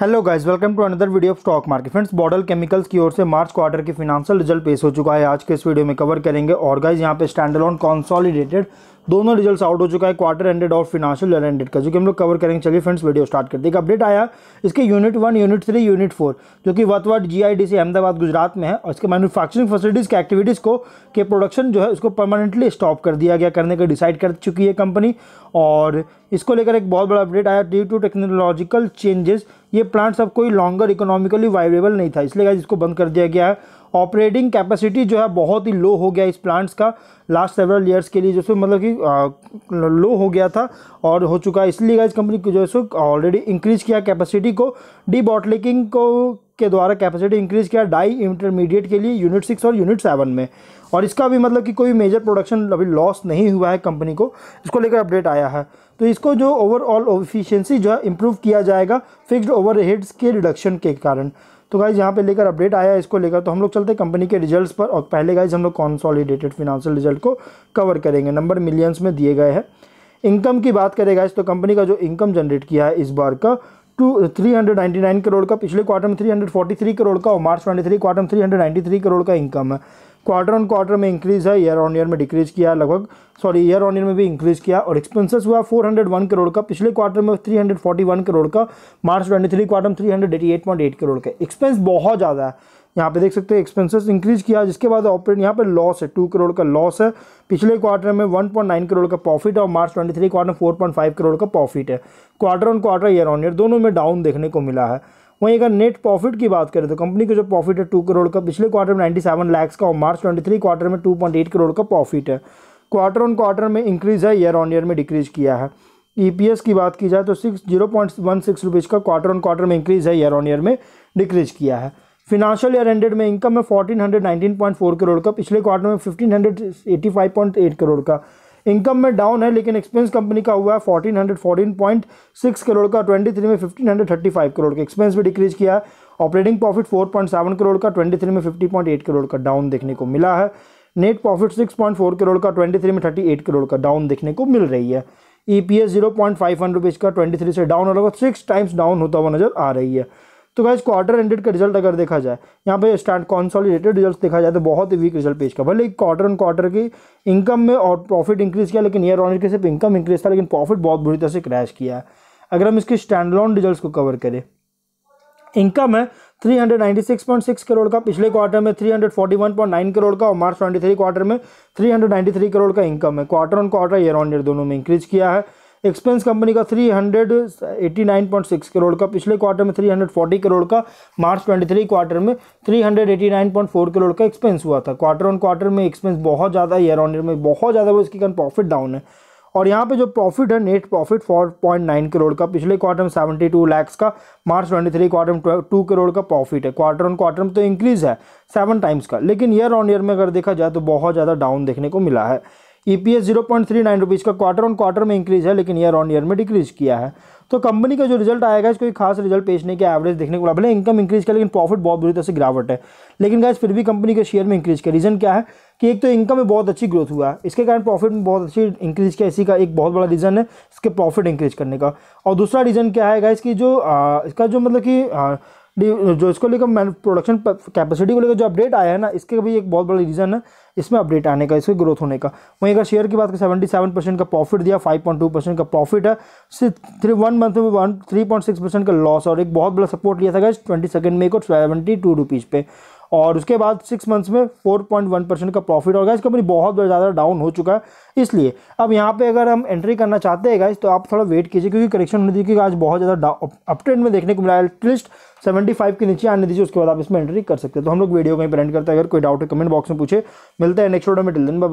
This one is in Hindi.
hello guys welcome to another video of stock market friends Bodal chemicals की ओर से मार्च क्वार्टर के फिनांशियल रिजल्ट पेश हो चुका है आज के इस वीडियो में कवर करेंगे और गाइस यहां पे स्टैंड ऑन कॉन्सॉलिडेटेड दोनों रिजल्ट्स आउट हो चुका है क्वार्टर एंडेड और फिनाशियल एंडेड का जो कि हम लोग कवर करेंगे चलिए फ्रेंड्स वीडियो स्टार्ट करते हैं अपडेट आया इसके unit one unit three unit four जो कि Vatva G I D C Ahmedabad Gujarat में है और इसके मैन्युफैक्चरिंग फैसिलिटीज़ के एक्टिविटीज़ को के प्रोडक्शन जो है उसको परमानेंटली स्टॉप कर दिया गया करने का डिसाइड कर चुकी है कंपनी और इसको लेकर एक बहुत बड़ा अपडेट आया ड्यू टू टेक्नोलॉजिकल चेंजेस ये प्लांट सब कोई लॉन्गर इकोनॉमिकली वाइवेबल नहीं था इसलिए इसको बंद कर दिया गया है ऑपरेटिंग कैपेसिटी जो है बहुत ही लो हो गया इस प्लांट्स का लास्ट सेवरल ईयर्स के लिए जो सो मतलब कि लो हो गया था और हो चुका है इसलिए इस कंपनी जो है सो ऑलरेडी इंक्रीज किया कैपेसिटी को डी को के द्वारा कैपेसिटी इंक्रीज किया डाई इंटरमीडिएट के लिए यूनिट सिक्स और यूनिट सेवन में और इसका भी मतलब कि कोई मेजर प्रोडक्शन अभी लॉस नहीं हुआ है कंपनी को इसको लेकर अपडेट आया है तो इसको जो ओवरऑल ओफिशियंसी जो है इम्प्रूव किया जाएगा फिक्सड ओवर के रिडक्शन के कारण तो गाइज यहाँ पे लेकर अपडेट आया इसको लेकर तो हम लोग चलते हैं कंपनी के रिजल्ट्स पर और पहले गाइज हम लोग कॉन्सॉलिडेटेड फिनेंशियल रिजल्ट को कवर करेंगे नंबर मिलियंस में दिए गए हैं इनकम की बात करें गाइज तो कंपनी का जो इनकम जनरेट किया है इस बार का two three hundred ninety nine crore का पिछले क्वार्टर में three hundred forty three crore का और मार्च ट्वेंटी थ्री क्वार्टर में three hundred ninety three crore का इनकम है क्वार्टर ऑन क्वार्टर में इंक्रीज़ है ईयर ऑन ईयर में डिक्रीज किया लगभग सॉरी ईयर ऑन ईयर में भी इंक्रीज़ किया और एक्सपेंसेस हुआ 401 करोड़ का पिछले क्वार्टर में 341 करोड़ का मार्च 23 क्वार्टर में 388.8 करोड़ का एक्सपेंस बहुत ज़्यादा है यहाँ पे देख सकते हैं एक्सपेंसेस इंक्रीज किया जिसके बाद ऑपरेट यहाँ पे लॉस है टू करोड़ का लॉस है पिछले क्वार्टर में नाइन करोड़ का प्रॉफिट और मार्च थ्री क्वार्टर में फाइव करोड़ का प्रॉफिट है quarter on quarter year on year दोनों में डाउन देखने को मिला है वहीं अगर नेट प्रॉफिट की बात करें तो कंपनी का जो प्रॉफिट है टू करोड़ का पिछले क्वार्टर में नाइन्टी सेवन लैक्स का और मार्च ट्वेंटी थ्री क्वार्टर में टू पॉइंट एट करोड़ का प्रॉफिट है क्वार्टर ऑन क्वार्टर में इंक्रीज़ है ईयर ऑन ईयर में डिक्रीज किया है ईपीएस e की बात की जाए तो six zero point one six rupees का क्वार्टर ऑन क्वार्टर में इंक्रीज़ है ईयर ऑन ईयर में डिक्रीज किया है फिनांशियल ईयर एंडेड में इनकम है fourteen hundred nineteen point four crore का पिछले क्वार्टर में fifteen hundred eighty five point eight crore का इनकम में डाउन है लेकिन एक्सपेंस कंपनी का हुआ है fourteen hundred fourteen point six crore का ट्वेंटी थ्री में fifteen hundred thirty five crore का एक्सपेंस भी डिक्रीज किया है operating profit four point seven crore का ट्वेंटी थ्री में फिफ्टी पॉइंट एट करोड़ का डाउन देखने को मिला है net profit six point four crore का ट्वेंटी थ्री में थर्टी एट करोड़ का डाउन देखने को मिल रही है E P S zero point five hundred rupees का ट्वेंटी थ्री से डाउन और सिक्स टाइम्स डाउन होता हुआ नजर आ रही है तो गाइज क्वार्टर एंडेड का रिजल्ट अगर देखा जाए यहाँ पे स्टैंड कॉन्सोलिडेटेड रिजल्ट देखा जाए तो बहुत ही वीक रिजल्ट पेश का भले ही क्वार्टर एंड क्वार्टर की इनकम में और प्रॉफिट इंक्रीज किया लेकिन ईयर ऑनर के सिर्फ इनकम इंक्रीज था लेकिन प्रॉफिट बहुत बुरी तरह से क्रैश किया है अगर हम इसके स्टैंड लॉन रिजल्ट को कवर करें इनकम है 396.6 करोड़ का पिछले क्वार्टर में 341.9 करोड़ का और मार्च 23 क्वार्टर में 393 करोड़ का इनकम है quarter on quarter year on year दोनों में इंक्रीज किया है एक्सपेंस कंपनी का 389.6 करोड़ का पिछले क्वार्टर में 340 करोड़ का मार्च 23 क्वार्टर में 389.4 करोड़ का एक्सपेंस हुआ था क्वार्टर ऑन क्वार्टर में एक्सपेंस बहुत ज़्यादा ईयर ऑन ईयर में बहुत ज़्यादा वो इसके कारण प्रॉफिट डाउन है और यहाँ पे जो प्रॉफिट है नेट प्रॉफिट 4.9 करोड़ का पिछले क्वार्टर में 72 लैक्स का मार्च 23 क्वार्टर में 2 करोड़ का प्रॉफिट है क्वार्टर ऑन क्वार्टर में तो इंक्रीज़ है सेवन टाइम्स का लेकिन ईयर ऑन ईयर में अगर देखा जाए तो बहुत ज़्यादा डाउन देखने को मिला है E P S zero point three nine का क्वार्टर ऑन क्वार्टर में इंक्रीज है लेकिन ईयर ऑन ईयर में डिक्रीज किया है तो कंपनी का जो रिजल्ट आएगा इसको कोई खास रिजल्ट पेश नहीं किया एवरेज देखने को मिला भले इनकम इंक्रीज किया लेकिन प्रॉफिट बहुत बुरी तरह से गिरावट है लेकिन गाइस फिर भी कंपनी के शेयर में इंक्रीज किया रीज़न क्या है कि एक तो इनकम में बहुत अच्छी ग्रोथ हुआ है इसके कारण प्रॉफिट में बहुत अच्छी इंक्रीज किया इसी का एक बहुत बड़ा रीज़न है इसके प्रॉफिट इंक्रीज करने का और दूसरा रीज़न क्या है गाइस की जो इसका जो मतलब कि जो इसको लेकर मैन प्रोडक्शन कैपेसिटी को लेकर जो अपडेट आया है ना इसके भी एक बहुत बड़ा रीज़न है इसमें अपडेट आने का इसके ग्रोथ होने का वहीं अगर शेयर की बात करें सेवेंटी सेवन परसेंट का प्रॉफिट दिया फाइव पॉइंट टू परसेंट का प्रॉफिट है सिर्फ थ्री वन मंथ में one three point six percent का लॉस और एक बहुत बड़ा सपोर्ट लिया था ट्वेंटी सेकेंड मे को सेवेंटी टू रुपीज़ पे और उसके बाद सिक्स मंथ्स में फोर पॉइंट वन परसेंट का प्रॉफिट होगा इस कंपनी बहुत ज़्यादा डाउन हो चुका है इसलिए अब यहाँ पे अगर हम एंट्री करना चाहते हैं गाइज तो आप थोड़ा वेट कीजिए क्योंकि करेक्शन होने दीजिए क्योंकि आज बहुत ज़्यादा अपट्रेंड में देखने को मिला एटलीस्ट सेवेंटी फाइव के नीचे आने दीजिए उसके बाद आप इसमें एंट्री कर सकते हैं तो हम लोग वीडियो कहीं पर एंड करते हैं अगर कोई डाउट है कमेंट बॉक्स में पूछे मिलते हैं नेक्स्ट वीडियो में टिल दिन